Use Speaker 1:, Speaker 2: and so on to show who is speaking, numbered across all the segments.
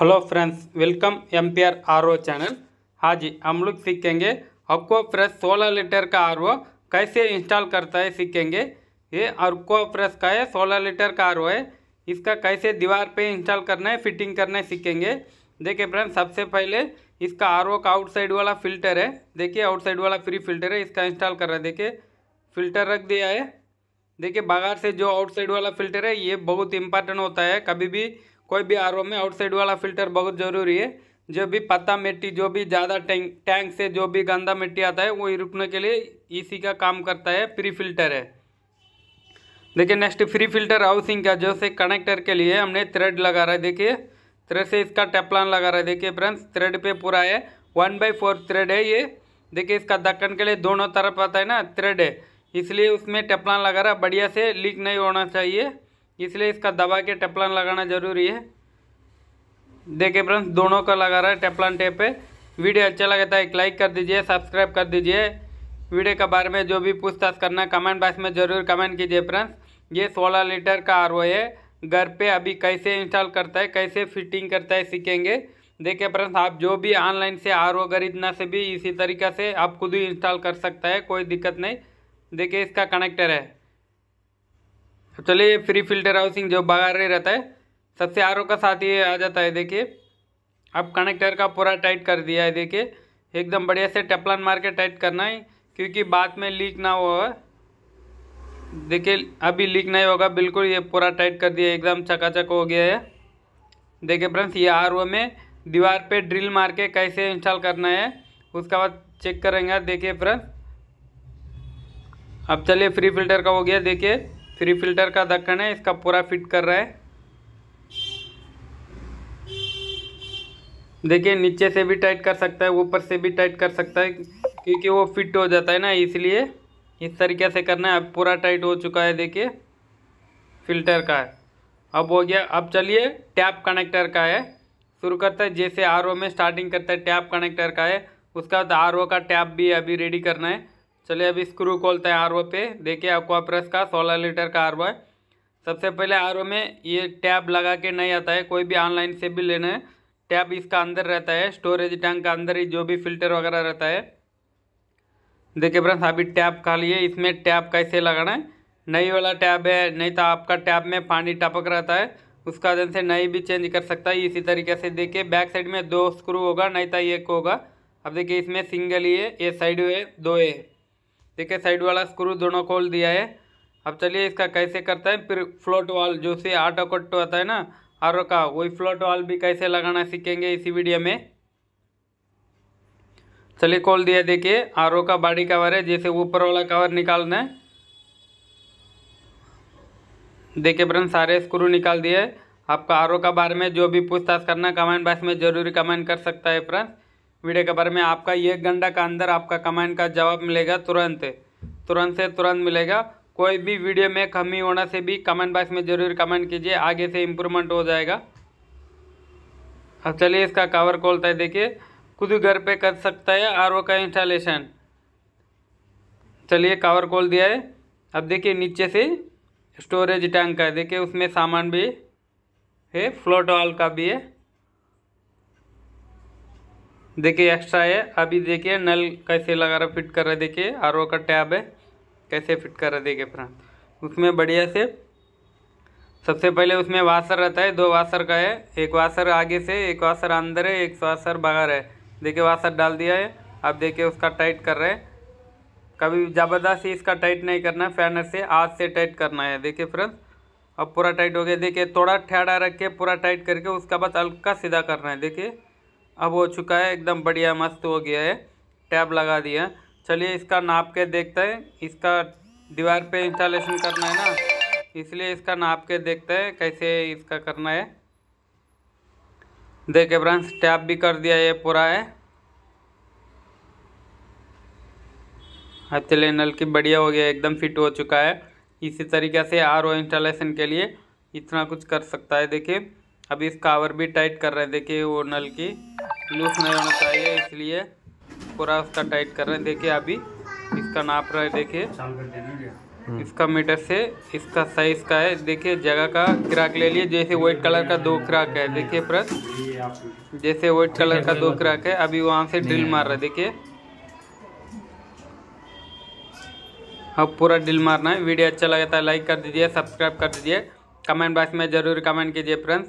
Speaker 1: Hello friends welcome M P R R O channel आज हम लोग सीखेंगे अक्वा प्रेस सोलह लीटर का आर ओ कैसे इंस्टॉल करता है सीखेंगे ये अक्वा प्रेस का है सोलह लीटर का आर ओ है इसका कैसे दीवार पे इंस्टॉल करना है फिटिंग करना है सीखेंगे देखिए फ्रेंड्स सबसे पहले इसका आर ओ का आउटसाइड वाला फिल्टर है देखिए आउटसाइड वाला फ्री फिल्टर है इसका इंस्टॉल कर रहा है देखिए फिल्टर रख दिया है देखिए बाहर से जो आउटसाइड वाला फिल्टर है ये बहुत इंपॉर्टेंट होता है कभी भी कोई भी आर में आउटसाइड वाला फिल्टर बहुत ज़रूरी है जो भी पत्ता मिट्टी जो भी ज़्यादा टैंक टैंक से जो भी गंदा मिट्टी आता है वो रुकने के लिए इसी e का काम करता है प्री फिल्टर है देखिए नेक्स्ट फ्री फिल्टर हाउसिंग का जो से कनेक्टर के लिए हमने थ्रेड लगा रहा है देखिए थ्रेड से इसका टेपलान लगा रहा है देखिए फ्रेंड्स थ्रेड पे पूरा है वन बाई फोर थ्रेड है ये देखिए इसका दक्कन के लिए दोनों तरफ आता है ना थ्रेड है इसलिए उसमें टेपलान लगा रहा बढ़िया से लीक नहीं होना चाहिए इसलिए इसका दबा के टेपलान लगाना जरूरी है देखिए फ्रेंड्स दोनों का लगा रहा है टेपलान टेप पे वीडियो अच्छा लगा था तो एक लाइक कर दीजिए सब्सक्राइब कर दीजिए वीडियो के बारे में जो भी पूछताछ करना है कमेंट बॉक्स में ज़रूर कमेंट कीजिए फ्रेंड्स ये सोलह लीटर का आर है घर पे अभी कैसे इंस्टॉल करता है कैसे फिटिंग करता है सीखेंगे देखिए फ्रेंड्स आप जो भी ऑनलाइन से आर ओ खरीदना से भी इसी तरीका से आप खुद ही इंस्टॉल कर सकता है कोई दिक्कत नहीं देखिए इसका कनेक्टर है तो चलिए ये फ्री फिल्टर हाउसिंग जो बाहर रहता है सबसे आर का साथ ये आ जाता है देखिए अब कनेक्टर का पूरा टाइट कर दिया है देखिए एकदम बढ़िया से टेपलान मार के टाइट करना है क्योंकि बाद में लीक ना हो देखिए अभी लीक नहीं होगा बिल्कुल ये पूरा टाइट कर दिया एकदम चकाचक हो गया है देखिए फ्रेंड्स ये आर में दीवार पे ड्रिल मार के कैसे इंस्टॉल करना है उसका बाद चेक करेंगे देखिए फ्रेंड्स अब चलिए फ्री फिल्टर का हो गया देखिए थ्री फिल्टर का धक्कन है इसका पूरा फिट कर रहा है देखिए नीचे से भी टाइट कर सकता है ऊपर से भी टाइट कर सकता है क्योंकि वो फिट हो जाता है ना इसलिए इस तरीके से करना है अब पूरा टाइट हो चुका है देखिए फिल्टर का है अब हो गया अब चलिए टैप कनेक्टर का है शुरू करता है जैसे आर में स्टार्टिंग करता है टैप कनेक्टर का है उसका आर का टैप भी अभी रेडी करना है चलिए अब स्क्रू खोलते हैं आर पे देखिए आपको प्रेस का सोलह लीटर का आर है सबसे पहले आर में ये टैब लगा के नहीं आता है कोई भी ऑनलाइन से भी लेना है टैब इसका अंदर रहता है स्टोरेज टैंक का अंदर ही जो भी फिल्टर वगैरह रहता है देखिए फ्रेंड्स अभी टैब खाली है इसमें टैब कैसे लगाना है नई वाला टैब है नहीं तो आपका टैब में पानी टपक रहता है उसका वजह से नई भी चेंज कर सकता है इसी तरीके से देखिए बैक साइड में दो स्क्रू होगा नहीं तो एक होगा अब देखिए इसमें सिंगल ही है ये साइड है दो है देखिए साइड वाला स्क्रू दोनों खोल दिया है अब चलिए इसका कैसे करता है फिर फ्लोट वाल जो से आटो कट होता है ना आरो का वही फ्लोट वाल भी कैसे लगाना सीखेंगे इसी वीडियो में चलिए खोल दिया देखिए आरो का बॉडी कवर है जैसे ऊपर वाला कवर निकालना है देखिए फ्रेंड सारे स्क्रू निकाल दिए आपका आरो का बारे में जो भी पूछताछ करना कमेंट बॉक्स में जरूरी कमेंट कर सकता है फ्रेंड्स वीडियो के बारे में आपका एक घंटा का अंदर आपका कमेंट का जवाब मिलेगा तुरंत तुरंत से तुरंत मिलेगा कोई भी वीडियो में कमी होना से भी कमेंट बॉक्स में ज़रूर कमेंट कीजिए आगे से इम्प्रूवमेंट हो जाएगा अब चलिए इसका कवर खोलता है देखिए खुद घर पे कर सकता है आर का इंस्टॉलेशन चलिए कवर खोल दिया है अब देखिए नीचे से स्टोरेज टैंक का है देखिए उसमें सामान भी है फ्लोट वाल का भी है देखिए एक्स्ट्रा है अभी देखिए नल कैसे लगा रहा फिट कर रहा है देखिए आर का टैब है कैसे फिट कर रहा है देखिए फ्रेंड उसमें बढ़िया से सबसे पहले उसमें वासर रहता है दो वासर का है एक वासर आगे से एक वासर अंदर है एक वासर बाहर है देखिए वासर डाल दिया है अब देखिए उसका टाइट कर रहे हैं कभी ज़बरदस्ती इसका टाइट नहीं करना है फैनर से हाथ से टाइट करना है देखिए फ्रेंड्स अब पूरा टाइट हो गया देखिए थोड़ा ठेड़ा रख के पूरा टाइट करके उसका बाद हल्का सीधा करना है देखिए अब हो चुका है एकदम बढ़िया मस्त हो गया है टैब लगा दिया चलिए इसका नाप के देखते हैं इसका दीवार पे इंस्टॉलेशन करना है ना इसलिए इसका नाप के देखते हैं कैसे इसका करना है देखे फ्रेंड्स टैप भी कर दिया ये पूरा है अब चलिए नल की बढ़िया हो गया एकदम फिट हो चुका है इसी तरीके से आर ओ इंस्टॉलेशन के लिए इतना कुछ कर सकता है देखिए अब इस कावर भी टाइट कर रहे हैं देखिए वो नल की लूज नहीं होना चाहिए इसलिए पूरा उसका टाइट कर रहे हैं देखिए अभी इसका नाप रहा है देखिए हम्म। इसका मीटर से इसका साइज का है देखिए जगह का क्रैक ले लिए जैसे व्हाइट कलर का दो क्रैक है देखिए प्रस जैसे व्हाइट कलर का दो क्रैक है अभी वहाँ से ड्रिल मार रहा है देखिए अब पूरा ड्रिल मारना है वीडियो अच्छा लगा था लाइक कर दीजिए सब्सक्राइब कर दीजिए कमेंट बॉक्स में ज़रूर कमेंट कीजिए फ्रेंड्स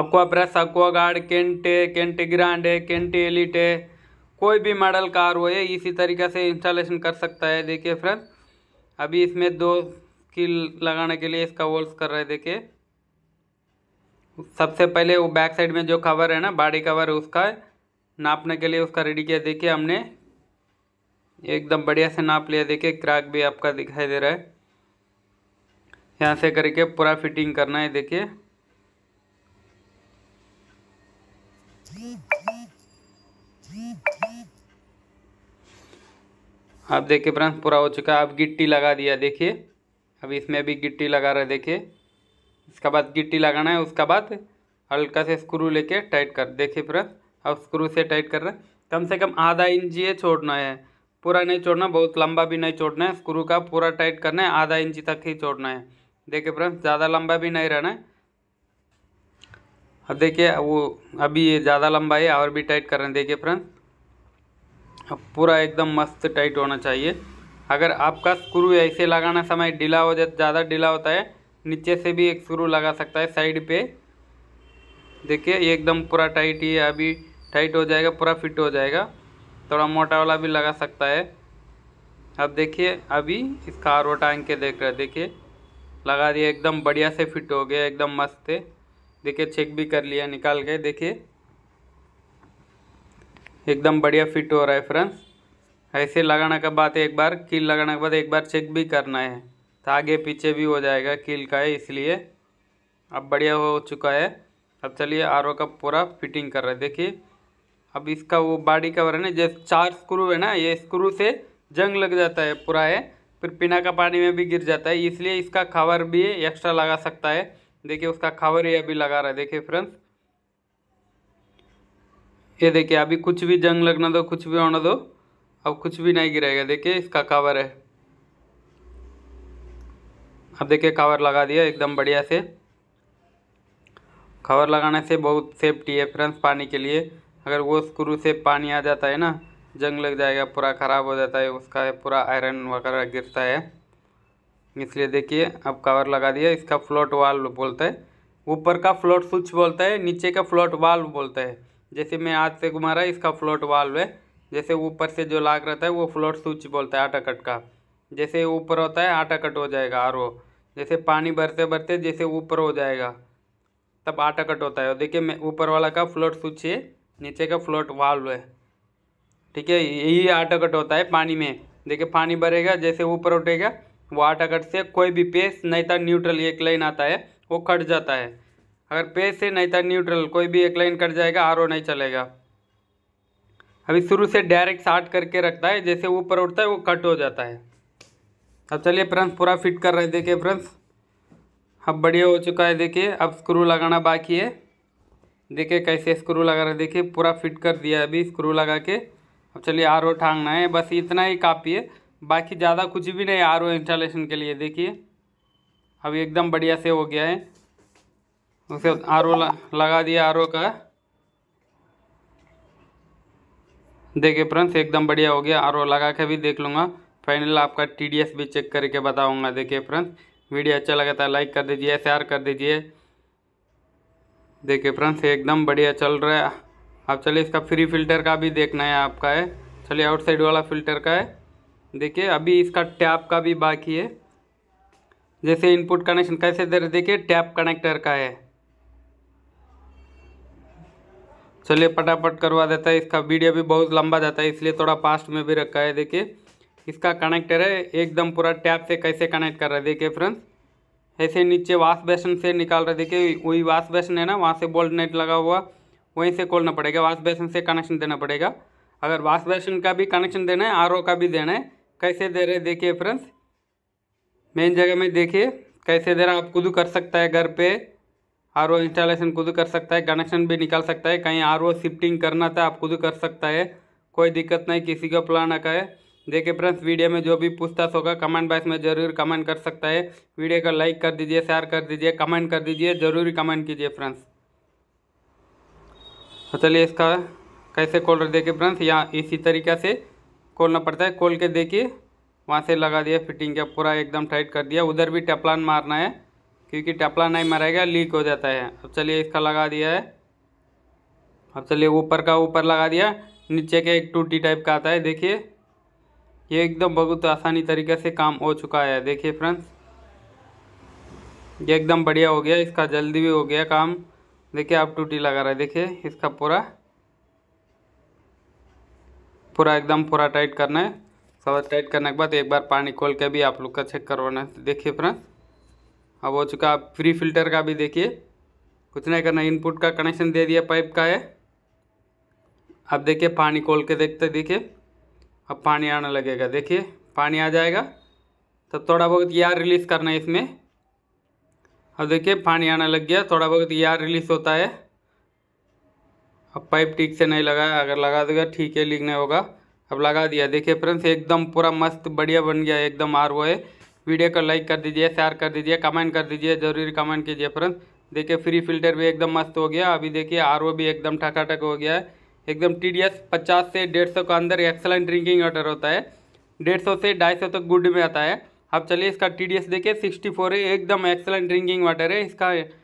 Speaker 1: अक्वा प्रेस गार्ड केंटे केंटे है केंटे है कोई भी मॉडल कार हो ये इसी तरीके से इंस्टॉलेशन कर सकता है देखिए फ्रेंड अभी इसमें दो स्किल लगाने के लिए इसका वोल्स कर रहे देखिए सबसे पहले वो बैक साइड में जो कवर है ना बॉडी कवर उसका नापने के लिए उसका रेडी किया देखिए हमने एकदम बढ़िया से नाप लिया देखिए क्रैक भी आपका दिखाई दे रहा है यहाँ से करके पूरा फिटिंग करना है देखिए आप देखिए फ्रेंड्स पूरा हो चुका है अब गिट्टी लगा दिया देखिए अब इसमें भी गिट्टी लगा रहे देखिए इसका बाद गिट्टी लगाना है उसका बाद हल्का से स्क्रू लेके टाइट कर देखिए फ्रेंड्स अब स्क्रू से टाइट कर रहे हैं कम से कम आधा इंच ये छोड़ना है पूरा नहीं छोड़ना बहुत लंबा भी नहीं छोड़ना है स्क्रू का पूरा टाइट करना है आधा इंच तक ही छोड़ना है देखिए फ्रेंड्स ज़्यादा लंबा भी नहीं रहना है अब देखिए वो अभी ये ज़्यादा लंबा है और भी टाइट कर रहे हैं देखिए फ्रेंड अब पूरा एकदम मस्त टाइट होना चाहिए अगर आपका स्क्रू ऐसे लगाना समय ढीला हो जाए ज़्यादा ढीला होता है नीचे से भी एक स्क्रू लगा सकता है साइड पे देखिए ये एकदम पूरा टाइट ही अभी टाइट हो जाएगा पूरा फिट हो जाएगा थोड़ा मोटा वाला भी लगा सकता है अब देखिए अभी इसका आर टांग के देख रहे देखिए लगा दिया एकदम बढ़िया से फिट हो गया एकदम मस्त है देखिए चेक भी कर लिया निकाल के देखिए एकदम बढ़िया फिट हो रहा है फ्रेंड्स ऐसे लगाने का बात एक बार कील लगाने के बाद एक बार चेक भी करना है तो आगे पीछे भी हो जाएगा कील का है इसलिए अब बढ़िया हो चुका है अब चलिए आर का पूरा फिटिंग कर रहे हैं देखिए अब इसका वो बॉडी कवर है ना जैसे चार स्क्रू है ना ये स्क्रू से जंग लग जाता है पूरा है फिर पिना का पानी में भी गिर जाता है इसलिए इसका कवर भी एक्स्ट्रा लगा सकता है देखिए उसका खबर ये अभी लगा रहा है देखिए फ्रेंड्स ये देखिए अभी कुछ भी जंग लगना दो कुछ भी होना दो अब कुछ भी नहीं गिरेगा देखिए इसका कवर है अब देखिए कवर लगा दिया एकदम बढ़िया से कवर लगाने से बहुत सेफ्टी है फ्रेंड्स पानी के लिए अगर वो स्क्रू से पानी आ जाता है ना जंग लग जाएगा पूरा ख़राब हो जाता है उसका पूरा आयरन वगैरह गिरता है इसलिए देखिए अब कवर लगा दिया इसका फ्लोट वाल बोलता है ऊपर का फ्लोट स्विच बोलता है नीचे का फ्लोट वाल्व बोलता है जैसे मैं हाथ से घुमा रहा इसका फ्लोट वाल्व है जैसे ऊपर से जो लाग रहता है वो फ्लोट स्विच बोलता है आटा कट का जैसे ऊपर होता है आटा कट हो जाएगा आर जैसे पानी भरते भरते जैसे ऊपर हो जाएगा तब आटा कट होता है देखिए मैं ऊपर वाला का फ्लोट स्विच है नीचे का फ्लोट वाल्व है ठीक है यही आटा कट होता है पानी में देखिए पानी भरेगा जैसे ऊपर उठेगा वो आठ अगर से कोई भी पेस नहीं था न्यूट्रल एक लाइन आता है वो कट जाता है अगर पेस से नहीं था न्यूट्रल कोई भी एक लाइन कट जाएगा आर नहीं चलेगा अभी शुरू से डायरेक्ट शार्ट करके रखता है जैसे ऊपर उठता है वो कट हो जाता है अब चलिए फ्रेंड्स पूरा फिट कर रहे हैं देखिए फ्रेंड्स अब बढ़िया हो चुका है देखिए अब स्क्रू लगाना बाकी है देखिए कैसे स्क्रू लगा रहे देखिए पूरा फिट कर दिया अभी स्क्रू लगा के अब चलिए आर ओ है बस इतना ही काफ़ी है बाकी ज़्यादा कुछ भी नहीं आर ओ इंस्टॉलेशन के लिए देखिए अभी एकदम बढ़िया से हो गया है उसे आर ओ लगा दिया आर ओ का देखिए फ्रेंड्स एकदम बढ़िया हो गया आर ओ लगा के भी देख लूँगा फाइनल आपका टी डी एस भी चेक करके बताऊँगा देखिए फ्रेंड्स वीडियो अच्छा लगा था लाइक कर दीजिए शेयर कर दीजिए देखिए फ्रेंड्स एकदम बढ़िया चल रहा है अब चलिए इसका फ्री फिल्टर का भी देखना है आपका है चलिए आउटसाइड वाला फिल्टर का है देखिए अभी इसका टैप का भी बाकी है जैसे इनपुट कनेक्शन कैसे दे देखिए टैप कनेक्टर का है चलिए पटापट करवा देता है इसका वीडियो भी बहुत लंबा जाता है इसलिए थोड़ा फास्ट में भी रखा है देखिए इसका कनेक्टर है एकदम पूरा टैप से कैसे कनेक्ट कर रहा है देखिए फ्रेंड्स ऐसे नीचे वाश बेसन से निकाल रहे देखिए वही वाश बेसन है ना वहाँ से बोल्ट नेट लगा हुआ वहीं से खोलना पड़ेगा वाश बेसन से कनेक्शन देना पड़ेगा अगर वाश बेसन का भी कनेक्शन देना है आर का भी देना है कैसे दे रहे देखिए फ्रेंड्स मेन जगह में देखिए कैसे दे रहा आप खुद कर सकता है घर पे आर ओ इंस्टॉलेशन खुद कर सकता है कनेक्शन भी निकाल सकता है कहीं आर ओ शिफ्टिंग करना था आप खुद कर सकता है कोई दिक्कत नहीं किसी को प्लान का है देखिए फ्रेंड्स वीडियो में जो भी पूछताछ होगा कमेंट बॉक्स में ज़रूर कमेंट कर सकता है वीडियो को लाइक कर दीजिए शेयर कर दीजिए कमेंट कर दीजिए जरूरी कमेंट कीजिए फ्रेंड्स तो चलिए इसका कैसे खोल रहे देखिए फ्रेंड्स यहाँ इसी तरीका से खोलना पड़ता है खोल के देखिए वहाँ से लगा दिया फिटिंग का पूरा एकदम टाइट कर दिया उधर भी टेपलान मारना है क्योंकि टेपलान नहीं मारेगा लीक हो जाता है अब चलिए इसका लगा दिया है अब चलिए ऊपर का ऊपर लगा दिया नीचे का एक टूटी टाइप का आता है देखिए ये एकदम बहुत आसानी तरीके से काम हो चुका है देखिए फ्रेंड्स ये एकदम बढ़िया हो गया इसका जल्दी भी हो गया काम देखिए आप टूटी लगा रहे देखिए इसका पूरा पूरा एकदम पूरा टाइट करना है सब टाइट करने के बाद एक बार पानी खोल के भी आप लोग का चेक करवाना है देखिए फ्रेंड्स अब हो चुका आप फ्री फिल्टर का भी देखिए कुछ नहीं करना इनपुट का कनेक्शन दे दिया पाइप का है अब देखिए पानी खोल के देखते देखिए अब पानी आने लगेगा देखिए पानी आ जाएगा तब थोड़ा बहुत यार रिलीज़ करना है इसमें अब देखिए पानी आने लग गया थोड़ा बहुत यार रिलीज़ होता है अब पाइप ठीक से नहीं लगाया अगर लगा देगा ठीक है लीक नहीं होगा अब लगा दिया देखिए फ्रेंड्स एकदम पूरा मस्त बढ़िया बन गया एकदम आर वो है वीडियो को लाइक कर दीजिए शेयर कर दीजिए कमेंट कर दीजिए जरूरी कमेंट कीजिए फ्रेंड्स देखिए फ्री फिल्टर भी एकदम मस्त हो गया अभी देखिए आर भी एकदम ठकाठक हो गया है एकदम टी डी पचास से डेढ़ सौ के अंदर एक्सलेंट ड्रिंकिंग वाटर होता है डेढ़ सौ से ढाई सौ तक गुड में आता है अब चलिए इसका टी डी देखिए सिक्सटी फोर है एकदम एक्सलेंट ड्रिंकिंग वाटर है इसका